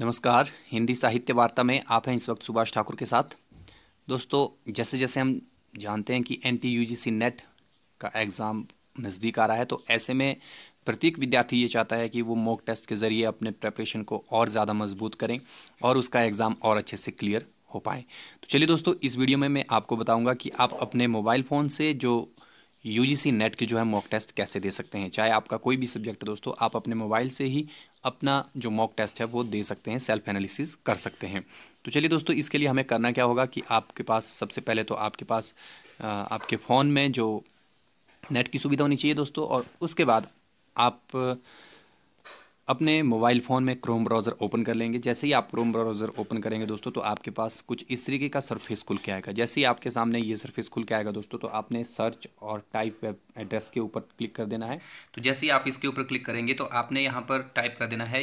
नमस्कार हिंदी साहित्य वार्ता में आप हैं इस वक्त सुभाष ठाकुर के साथ दोस्तों जैसे जैसे हम जानते हैं कि N T U G C net का एग्ज़ाम नज़दीक आ रहा है तो ऐसे में प्रत्येक विद्यार्थी ये चाहता है कि वो मॉक टेस्ट के ज़रिए अपने प्रेपरेशन को और ज़्यादा मजबूत करें और उसका एग्ज़ाम और अच्छे से क्लियर हो पाए तो चलिए दोस्तों इस वीडियो में मैं आपको बताऊंगा कि आप अपने मोबाइल फ़ोन से जो सी नेट के जो है मॉक टेस्ट कैसे दे सकते हैं चाहे आपका कोई भी सब्जेक्ट दोस्तों आप अपने मोबाइल से ही अपना जो मॉक टेस्ट है वो दे सकते हैं सेल्फ एनालिसिस कर सकते हैं तो चलिए दोस्तों इसके लिए हमें करना क्या होगा कि आपके पास सबसे पहले तो आपके पास आपके फ़ोन में जो नेट की सुविधा होनी चाहिए दोस्तों और उसके बाद आप अपने मोबाइल फ़ोन में क्रोम ब्राउज़र ओपन कर लेंगे जैसे ही आप क्रोम ब्राउज़र ओपन करेंगे दोस्तों तो आपके पास कुछ इस तरीके का सरफेस खुल के आएगा जैसे ही आपके सामने ये सरफेस खुल के आएगा दोस्तों तो आपने सर्च और टाइप वेब एड्रेस के ऊपर क्लिक कर देना है तो जैसे ही आप इसके ऊपर क्लिक करेंगे तो आपने यहाँ पर टाइप कर देना है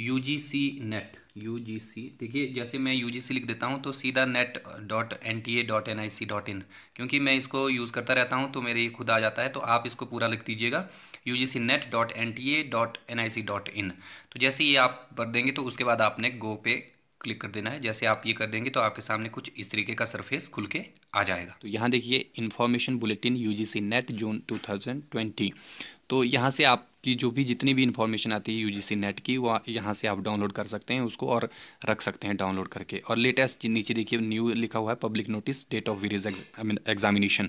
U G C net U G C देखिए जैसे मैं यू जी सी लिख देता हूँ तो सीधा net dot N T A dot N I C dot in क्योंकि मैं इसको यूज़ करता रहता हूँ तो मेरे ये खुद आ जाता है तो आप इसको पूरा लिख दीजिएगा U G C net dot N T A dot N I C dot in तो जैसे ये आप भर देंगे तो उसके बाद आपने गो पे क्लिक कर देना है जैसे आप ये कर देंगे तो आपके सामने कुछ इस तरीके का सरफेस खुल के आ जाएगा तो यहाँ देखिए information bulletin U G C net June two thousand twenty तो यहाँ से आप की जो भी जितनी भी इन्फॉर्मेशन आती है यूजीसी नेट की वह यहाँ से आप डाउनलोड कर सकते हैं उसको और रख सकते हैं डाउनलोड करके और लेटेस्ट नीचे देखिए न्यू लिखा हुआ है public notice date of various examination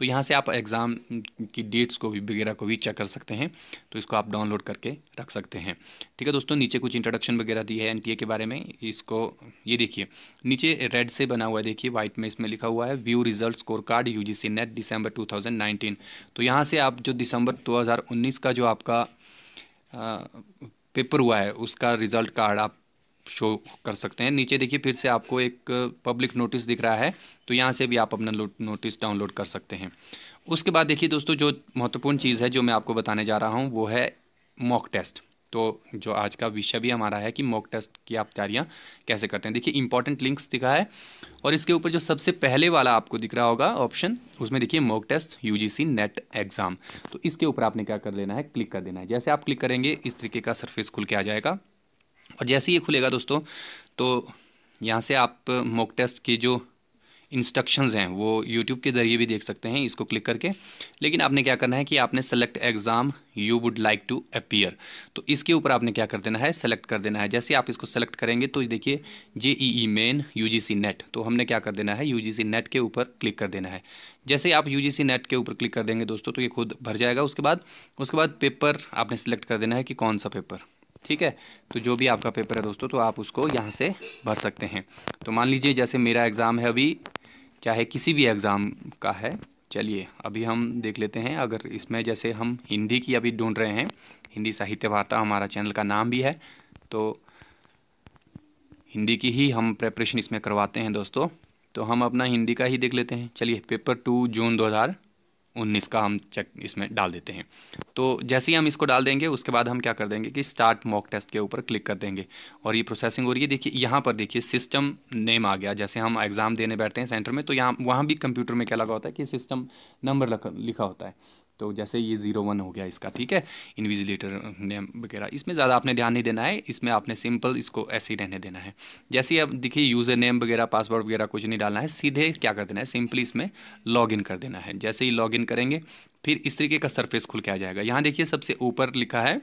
तो यहाँ से आप एग्ज़ाम की डेट्स को भी वगैरह को भी चेक कर सकते हैं तो इसको आप डाउनलोड करके रख सकते हैं ठीक है दोस्तों नीचे कुछ इंट्रोडक्शन वगैरह दी है एन के बारे में इसको ये देखिए नीचे रेड से बना हुआ है देखिए वाइट में इसमें लिखा हुआ है view result score card U net दिसंबर 2019 तो यहाँ से आप जो दिसंबर दो का जो आपका आ, पेपर हुआ है उसका रिजल्ट कार्ड आप शो कर सकते हैं नीचे देखिए फिर से आपको एक पब्लिक नोटिस दिख रहा है तो यहाँ से भी आप अपना नोटिस डाउनलोड कर सकते हैं उसके बाद देखिए दोस्तों जो महत्वपूर्ण चीज़ है जो मैं आपको बताने जा रहा हूँ वो है मॉक टेस्ट तो जो आज का विषय भी हमारा है कि मॉक टेस्ट की आप तैयारियाँ कैसे करते हैं देखिए इंपॉर्टेंट लिंक्स दिखा है और इसके ऊपर जो सबसे पहले वाला आपको दिख रहा होगा ऑप्शन उसमें देखिए mock test UGC net exam तो इसके ऊपर आपने क्या कर लेना है क्लिक कर देना है जैसे आप क्लिक करेंगे इस तरीके का सरफेस खुल के आ जाएगा और जैसे ही ये खुलेगा दोस्तों तो यहाँ से आप मॉक टेस्ट की जो इंस्ट्रक्शंस हैं वो यूट्यूब के ज़रिए भी देख सकते हैं इसको क्लिक करके लेकिन आपने क्या करना है कि आपने select exam you would like to appear तो इसके ऊपर आपने क्या कर देना है सेलेक्ट कर देना है जैसे आप इसको सेलेक्ट करेंगे तो देखिए J E E main U G C net तो हमने क्या कर देना है यू जी सी नेट के ऊपर क्लिक कर देना है जैसे आप यू जी सी नेट के ऊपर क्लिक कर देंगे दोस्तों तो ये खुद भर जाएगा उसके बाद उसके बाद पेपर आपने सेलेक्ट कर देना है कि कौन सा पेपर ठीक है तो जो भी आपका पेपर है दोस्तों तो आप उसको यहाँ से भर सकते हैं तो मान लीजिए जैसे मेरा एग्ज़ाम है अभी चाहे किसी भी एग्ज़ाम का है चलिए अभी हम देख लेते हैं अगर इसमें जैसे हम हिंदी की अभी ढूंढ रहे हैं हिंदी साहित्य वार्ता हमारा चैनल का नाम भी है तो हिंदी की ही हम प्रेपरेशन इसमें करवाते हैं दोस्तों तो हम अपना हिंदी का ही देख लेते हैं चलिए पेपर टू जून दो उन्नीस का हम चेक इसमें डाल देते हैं तो जैसे ही हम इसको डाल देंगे उसके बाद हम क्या कर देंगे कि स्टार्ट मॉक टेस्ट के ऊपर क्लिक कर देंगे और ये प्रोसेसिंग हो रही है देखिए यहाँ पर देखिए सिस्टम नेम आ गया जैसे हम एग्ज़ाम देने बैठते हैं सेंटर में तो यहाँ वहाँ भी कंप्यूटर में क्या लगा होता है कि सिस्टम नंबर लिखा होता है तो जैसे ये ज़ीरो वन हो गया इसका ठीक है इन्विजिलेटर नेम वगैरह इसमें ज़्यादा आपने ध्यान नहीं देना है इसमें आपने सिंपल इसको ऐसे ही रहने देना है जैसे अब देखिए यूज़र नेम वगैरह पासवर्ड वगैरह कुछ नहीं डालना है सीधे क्या कर देना है सिंपली इसमें लॉग इन कर देना है जैसे ही लॉग इन करेंगे फिर इस तरीके का सरफेस खुल के आ जाएगा यहाँ देखिए सबसे ऊपर लिखा है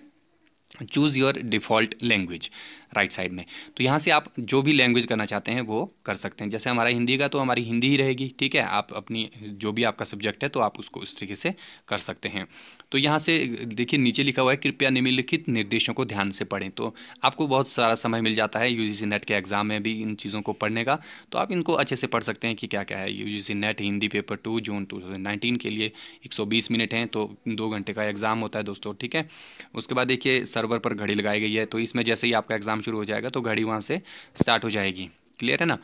choose your default language right side में तो यहाँ से आप जो भी लैंग्वेज करना चाहते हैं वो कर सकते हैं जैसे हमारा हिंदी का तो हमारी हिंदी ही रहेगी ठीक है आप अपनी जो भी आपका सब्जेक्ट है तो आप उसको उस तरीके से कर सकते हैं तो यहाँ से देखिए नीचे लिखा हुआ है कृपया निम्नलिखित निर्देशों को ध्यान से पढ़ें तो आपको बहुत सारा समय मिल जाता है यू नेट के एग्ज़ाम में भी इन चीज़ों को पढ़ने का तो आप इनको अच्छे से पढ़ सकते हैं कि क्या क्या है U net Hindi paper two June two के लिए एक मिनट हैं तो दो घंटे का एग्ज़ाम होता है दोस्तों ठीक है उसके बाद देखिए सर सर्वर पर घड़ी लगाई गई है तो इसमें जैसे ही आपका एग्ज़ाम शुरू हो जाएगा तो घड़ी वहाँ से स्टार्ट हो जाएगी क्लियर है ना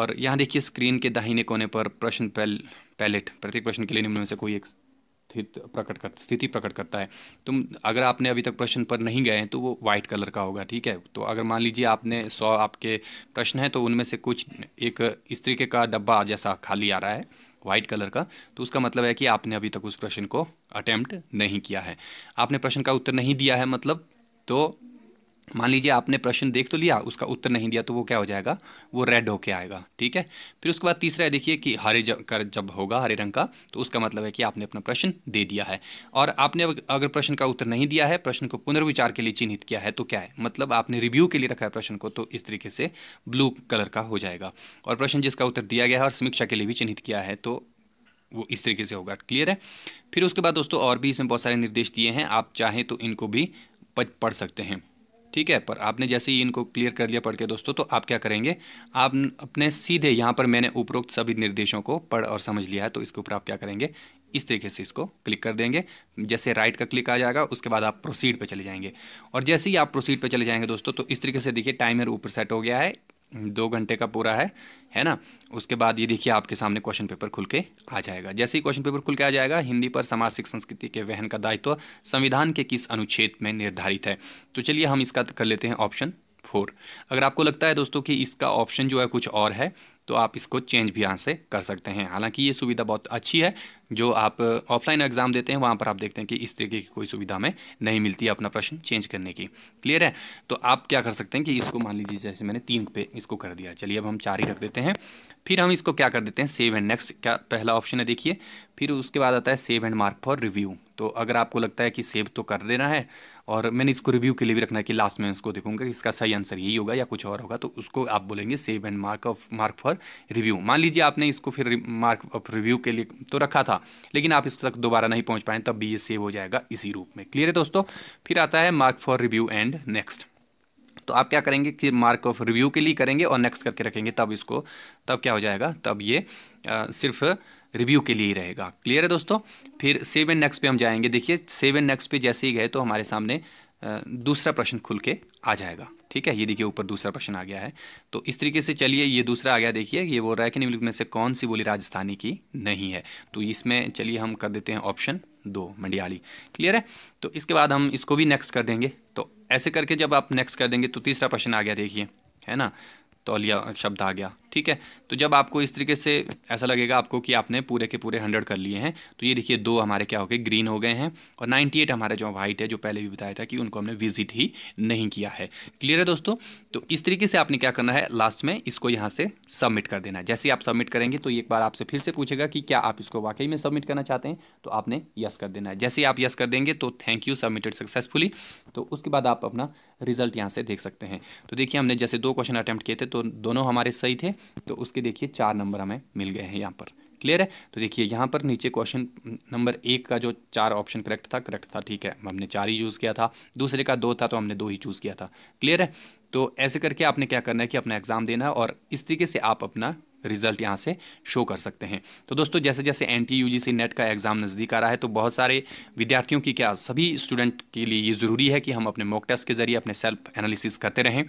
और यहाँ देखिए स्क्रीन के दाहिने कोने पर प्रश्न पैल पैलेट प्रत्येक प्रश्न के लिए निम्न में से कोई एक स्थित प्रकट कर स्थिति प्रकट करता है तुम अगर आपने अभी तक प्रश्न पर नहीं गए हैं तो वो वाइट कलर का होगा ठीक है तो अगर मान लीजिए आपने सौ आपके प्रश्न हैं तो उनमें से कुछ एक इस तरीके का डब्बा जैसा खाली आ रहा है व्हाइट कलर का तो उसका मतलब है कि आपने अभी तक उस प्रश्न को अटैम्प्ट नहीं किया है आपने प्रश्न का उत्तर नहीं दिया है मतलब तो मान लीजिए आपने प्रश्न देख तो लिया उसका उत्तर नहीं दिया तो वो क्या हो जाएगा वो रेड होके आएगा ठीक है फिर उसके बाद तीसरा देखिए कि हरे कर जब होगा हरे रंग का तो उसका मतलब है कि आपने अपना प्रश्न दे दिया है और आपने अगर प्रश्न का उत्तर नहीं दिया है प्रश्न को पुनर्विचार के लिए चिन्हित किया है तो क्या है मतलब आपने रिव्यू के लिए रखा है प्रश्न को तो इस तरीके से ब्लू कलर का हो जाएगा और प्रश्न जिसका उत्तर दिया गया है और समीक्षा के लिए भी चिन्हित किया है तो वो इस तरीके से होगा क्लियर है फिर उसके बाद दोस्तों और भी इसमें बहुत सारे निर्देश दिए हैं आप चाहें तो इनको भी पढ़ सकते हैं ठीक है पर आपने जैसे ही इनको क्लियर कर लिया पढ़ के दोस्तों तो आप क्या करेंगे आप अपने सीधे यहाँ पर मैंने उपरोक्त सभी निर्देशों को पढ़ और समझ लिया है तो इसके ऊपर आप क्या करेंगे इस तरीके से इसको क्लिक कर देंगे जैसे राइट का क्लिक आ जाएगा उसके बाद आप प्रोसीड पर चले जाएंगे और जैसे ही आप प्रोसीड पर चले जाएंगे दोस्तों तो इस तरीके से देखिए टाइमर ऊपर सेट हो गया है दो घंटे का पूरा है है ना उसके बाद ये देखिए आपके सामने क्वेश्चन पेपर खुल के आ जाएगा जैसे ही क्वेश्चन पेपर खुल के आ जाएगा हिंदी पर समाज संस्कृति के वहन का दायित्व संविधान के किस अनुच्छेद में निर्धारित है तो चलिए हम इसका कर लेते हैं ऑप्शन फोर अगर आपको लगता है दोस्तों कि इसका ऑप्शन जो है कुछ और है तो आप इसको चेंज भी यहाँ से कर सकते हैं हालांकि ये सुविधा बहुत अच्छी है जो आप ऑफलाइन एग्ज़ाम देते हैं वहाँ पर आप देखते हैं कि इस तरीके की कोई सुविधा हमें नहीं मिलती है अपना प्रश्न चेंज करने की क्लियर है तो आप क्या कर सकते हैं कि इसको मान लीजिए जैसे मैंने तीन पे इसको कर दिया चलिए अब हम चार ही रख देते हैं फिर हम इसको क्या कर देते हैं सेव एंड नेक्स्ट क्या पहला ऑप्शन है देखिए फिर उसके बाद आता है save and mark for review तो अगर आपको लगता है कि सेव तो कर देना है और मैंने इसको रिव्यू के लिए भी रखना है कि लास्ट में इसको देखूंगा कि इसका सही आंसर यही होगा या कुछ और होगा तो उसको आप बोलेंगे save and mark of mark for पर रिव्यू मान लीजिए आपने इसको फिर मार्क ऑफ रिव्यू के लिए तो रखा था लेकिन आप इस तक दोबारा नहीं पहुंच पाए तब भी ये सेव हो जाएगा इसी रूप में क्लियर है दोस्तों फिर आता है mark for review and next तो आप क्या करेंगे कि मार्क ऑफ रिव्यू के लिए करेंगे और नेक्स्ट करके रखेंगे तब इसको तब क्या हो जाएगा तब ये आ, सिर्फ रिव्यू के लिए ही रहेगा क्लियर है दोस्तों फिर सेवन नेक्स्ट पे हम जाएंगे देखिए सेवन नेक्स्ट पे जैसे ही गए तो हमारे सामने दूसरा प्रश्न खुल के आ जाएगा ठीक है ये देखिए ऊपर दूसरा प्रश्न आ गया है तो इस तरीके से चलिए ये दूसरा आ गया देखिए ये बोल रहा है कि निम्नलिखित में से कौन सी बोली राजस्थानी की नहीं है तो इसमें चलिए हम कर देते हैं ऑप्शन दो मंडियाली क्लियर है तो इसके बाद हम इसको भी नेक्स्ट कर देंगे तो ऐसे करके जब आप नेक्स्ट कर देंगे तो तीसरा प्रश्न आ गया देखिए है ना तौलिया शब्द आ गया ठीक है तो जब आपको इस तरीके से ऐसा लगेगा आपको कि आपने पूरे के पूरे हंड्रेड कर लिए हैं तो ये देखिए दो हमारे क्या हो गए ग्रीन हो गए हैं और नाइन्टी एट हमारे जो वाइट है जो पहले भी बताया था कि उनको हमने विजिट ही नहीं किया है क्लियर है दोस्तों तो इस तरीके से आपने क्या करना है लास्ट में इसको यहाँ से सबमिट कर देना है जैसे आप सबमिट करेंगे तो एक बार आपसे फिर से पूछेगा कि क्या आप इसको वाकई में सबमिट करना चाहते हैं तो आपने यस कर देना है जैसे आप यस कर देंगे तो थैंक यू सबमिटेड सक्सेसफुली तो उसके बाद आप अपना रिजल्ट यहाँ से देख सकते हैं तो देखिए हमने जैसे दो क्वेश्चन अटैम्प्ट किए थे तो दोनों हमारे सही थे तो उसके देखिए चार नंबर हमें मिल गए हैं यहाँ पर क्लियर है तो देखिए यहाँ पर नीचे क्वेश्चन नंबर एक का जो चार ऑप्शन करेक्ट था करेक्ट था ठीक है हमने चार ही चूज़ किया था दूसरे का दो था तो हमने दो ही चूज़ किया था क्लियर है तो ऐसे करके आपने क्या करना है कि अपना एग्ज़ाम देना है और इस तरीके से आप अपना रिजल्ट यहाँ से शो कर सकते हैं तो दोस्तों जैसे जैसे एन टी नेट का एग्ज़ाम नज़दीक आ रहा है तो बहुत सारे विद्यार्थियों की क्या सभी स्टूडेंट के लिए ये ज़रूरी है कि हम अपने मॉक टेस्ट के ज़रिए अपने सेल्फ एनालिसिस करते रहें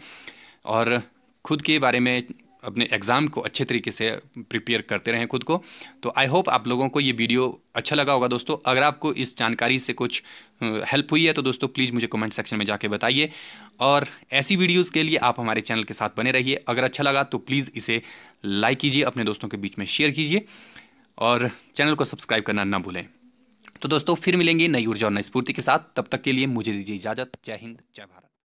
और खुद के बारे में अपने एग्ज़ाम को अच्छे तरीके से प्रिपेयर करते रहें खुद को तो आई होप आप लोगों को ये वीडियो अच्छा लगा होगा दोस्तों अगर आपको इस जानकारी से कुछ हेल्प हुई है तो दोस्तों प्लीज़ मुझे कमेंट सेक्शन में जाके बताइए और ऐसी वीडियोज़ के लिए आप हमारे चैनल के साथ बने रहिए अगर अच्छा लगा तो प्लीज़ इसे लाइक कीजिए अपने दोस्तों के बीच में शेयर कीजिए और चैनल को सब्सक्राइब करना ना भूलें तो दोस्तों फिर मिलेंगे नई ऊर्जा और नई स्फूर्ति के साथ तब तक के लिए मुझे दीजिए इजाज़त जय हिंद जय भारत